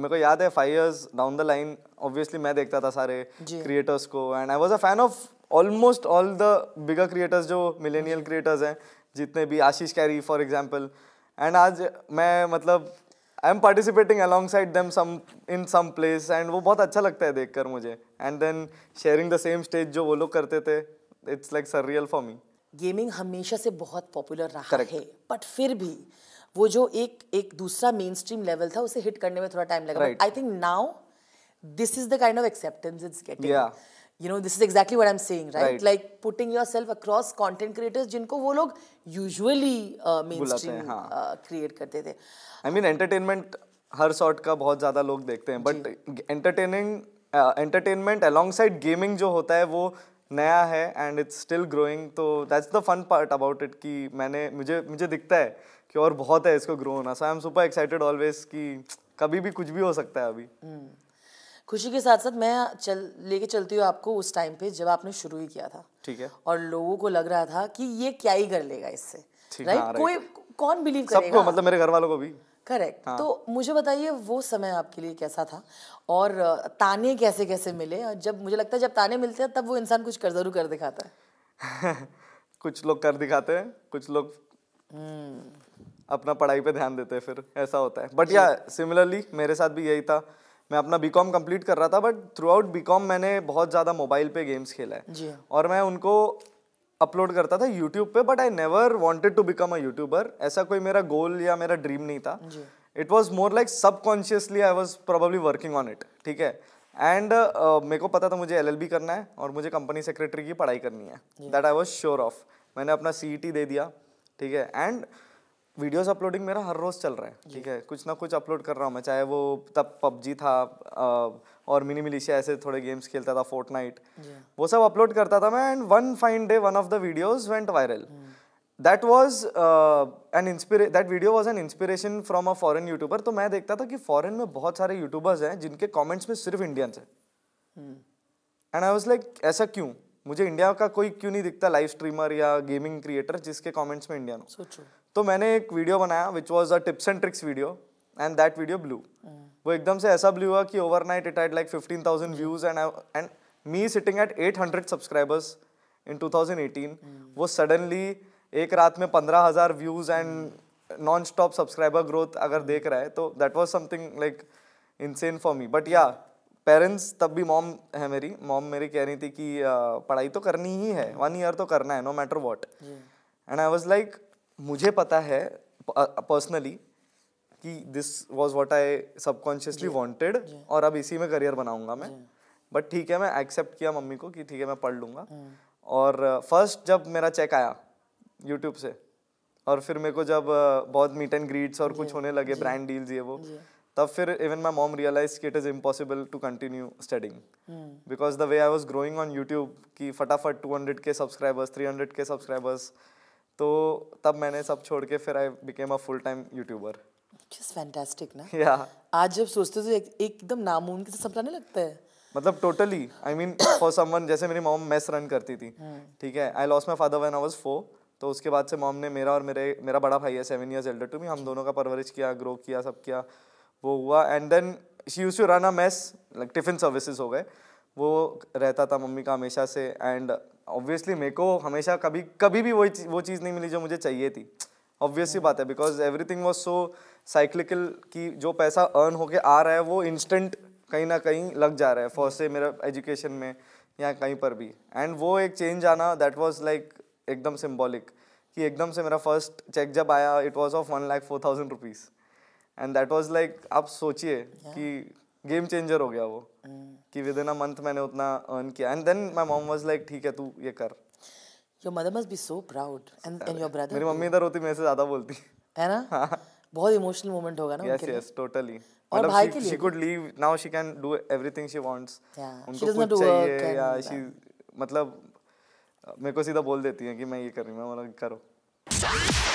मेरे को याद है five years down the line obviously मैं देखता था सारे क्रिएटर्स को and I was a fan of almost all the bigger creators जो मिलेनियल क्रिएटर्स हैं जितने भी Ashish Carry for example and आज मैं मतलब I am participating alongside them some in some place and वो बहुत अच्छा लगता है देख कर मुझे and then sharing the same stage जो वो लोग करते थे it's like surreal for me gaming हमेशा से बहुत पॉपुलर रहा Correct. है बट फिर भी वो जो एक एक दूसरा मेन स्ट्रीम लेवल था उसे हिट करने में थोड़ा टाइम लगा I think now this is the kind of acceptance it's getting you know this is exactly what I am saying right like putting yourself across content creators जिनको वो लोग usually mainstream create करते थे I mean entertainment हर sort का बहुत ज़्यादा लोग देखते हैं but entertaining entertainment alongside gaming जो होता है वो नया है एंड इट्स स्टिल ग्रोइंग तो that's the fun part about it कि मैंने मुझे मुझे दिखता है कि और बहुत है इसको ग्रो होना so I am super excited always कि कभी भी कुछ भी हो सकता है अभी हम्म। खुशी के साथ साथ मैं चल लेके चलती हूँ आपको उस टाइम पे जब आपने शुरू ही किया था ठीक है और लोगों को लग रहा था कि ये क्या ही कर लेगा इससे राइट हाँ, right? कोई कौन बिलीव करेगा सबको मतलब मेरे घर वालों को भी करेक्ट हाँ. तो मुझे बताइए वो समय आपके लिए कैसा था और ताने कैसे कैसे मिले और जब मुझे लगता है जब ताने मिलते हैं तब वो इंसान कुछ कर जरूर कर दिखाता है कुछ लोग कर दिखाते हैं कुछ लोग हम्म। अपना पढ़ाई पे ध्यान देते हैं फिर ऐसा होता है बट या सिमिलरली मेरे साथ भी यही था मैं अपना बी कॉम कंप्लीट कर रहा था बट थ्रू आउट बी मैंने बहुत ज़्यादा मोबाइल पे गेम्स खेला है और मैं उनको अपलोड करता था यूट्यूब पे but I never wanted to become a YouTuber ऐसा कोई मेरा गोल या मेरा ड्रीम नहीं था it was more like subconsciously I was probably working on it ठीक है एंड uh, मेरे को पता था मुझे एल करना है और मुझे कंपनी सेक्रेटरी की पढ़ाई करनी है that I was sure of मैंने अपना सी e दे दिया ठीक है एंड वीडियोस अपलोडिंग मेरा हर रोज़ चल रहा है ठीक है कुछ ना कुछ अपलोड कर रहा हूँ मैं चाहे वो तब पबजी था और मिनी मिलिशिया ऐसे थोड़े गेम्स खेलता था फोर्ट नाइट वो सब अपलोड करता था मैं and one fine day one of the videos went viral that was an inspire that video was an inspiration from a foreign YouTuber तो मैं देखता था कि फॉरन में बहुत सारे यूट्यूबर्स हैं जिनके कॉमेंट्स में सिर्फ इंडियंस हैं एंड आई वॉज लाइक ऐसा क्यों मुझे इंडिया का कोई क्यों नहीं दिखता लाइव स्ट्रीमर या गेमिंग क्रिएटर जिसके कमेंट्स में इंडियन हो सोचो तो मैंने एक वीडियो बनाया which was a tips and tricks video and that video blew वो एकदम से ऐसा ब्लू हुआ कि overnight it had like fifteen thousand views and and me sitting at at hundred subscribers in two thousand eighteen वो suddenly एक रात में पंद्रह हज़ार views and non stop subscriber growth अगर देख रहा है तो that was something like insane for me but yeah parents तब भी मॉम है मेरी मॉम मेरी कह रही थी कि पढ़ाई तो करनी ही है वन ईयर तो करना है no matter what and I was like मुझे पता है पर्सनली कि this was what I subconsciously wanted और अब इसी में करियर बनाऊंगा मैं बट ठीक है मैं एक्सेप्ट किया मम्मी को कि ठीक है मैं पढ़ लूँगा हाँ। और फर्स्ट जब मेरा चेक आया यूट्यूब से और फिर मेरे को जब बहुत मीट एंड ग्रीड्स और कुछ होने लगे ब्रांड डील्स ये वो तब फिर इवन माई मॉम रियलाइज कि it is impossible to continue studying because the way I was growing on YouTube कि फटाफट two hundred K subscribers three hundred K subscribers तो तब मैंने सब छोड़ के फिर I became a full time YouTuber just fantastic ना या yeah. आज जब सोचते हो तो एकदम एक के सपना नहीं लगता है मतलब totally I mean for someone जैसे मेरी मॉम मेस रन करती थी ठीक है I lost my father when I was four तो उसके बाद से मॉम ने मेरा और मेरे मेरा बड़ा भाई है seven years elder to me हम दोनों का परवरिश किया ग्रो किया सब किया वो हुआ and then she use to run a mess like tiffin services हो गए वो रहता था मम्मी का हमेशा से एंड ऑब्वियसली मेरे को हमेशा कभी कभी भी वही वो चीज़ नहीं मिली जो मुझे चाहिए थी ऑब्वियसली बात है because everything was so cyclical कि जो पैसा अर्न होके आ रहा है वो इंस्टेंट कहीं ना कहीं लग जा रहा है फॉर से मेरा एजुकेशन में या कहीं पर भी एंड वो एक चेंज आना दैट वॉज लाइक एकदम सिम्बॉलिक कि एकदम से मेरा फर्स्ट चेक जब आया it was of one lakh four thousand rupees and that was like आप सोचिए कि गेम चेंजर हो गया वो mm। कि विद इन अ मंथ मैंने उतना अर्न किया and then my mom was like ठीक है तू ये कर your mother must be so proud and and your brother मेरी मम्मी इधर होती मेरे से ज्यादा बोलती है ना हां बहुत इमोशनल मोमेंट होगा ना यस यस टोटली और मतलब भाई के लिए she could leave now she can do everything she wants उनको कुछ चाहिए या शी मतलब मेरे को सीधा बोल देती है कि मैं ये कर रही हूं मैं बोला करो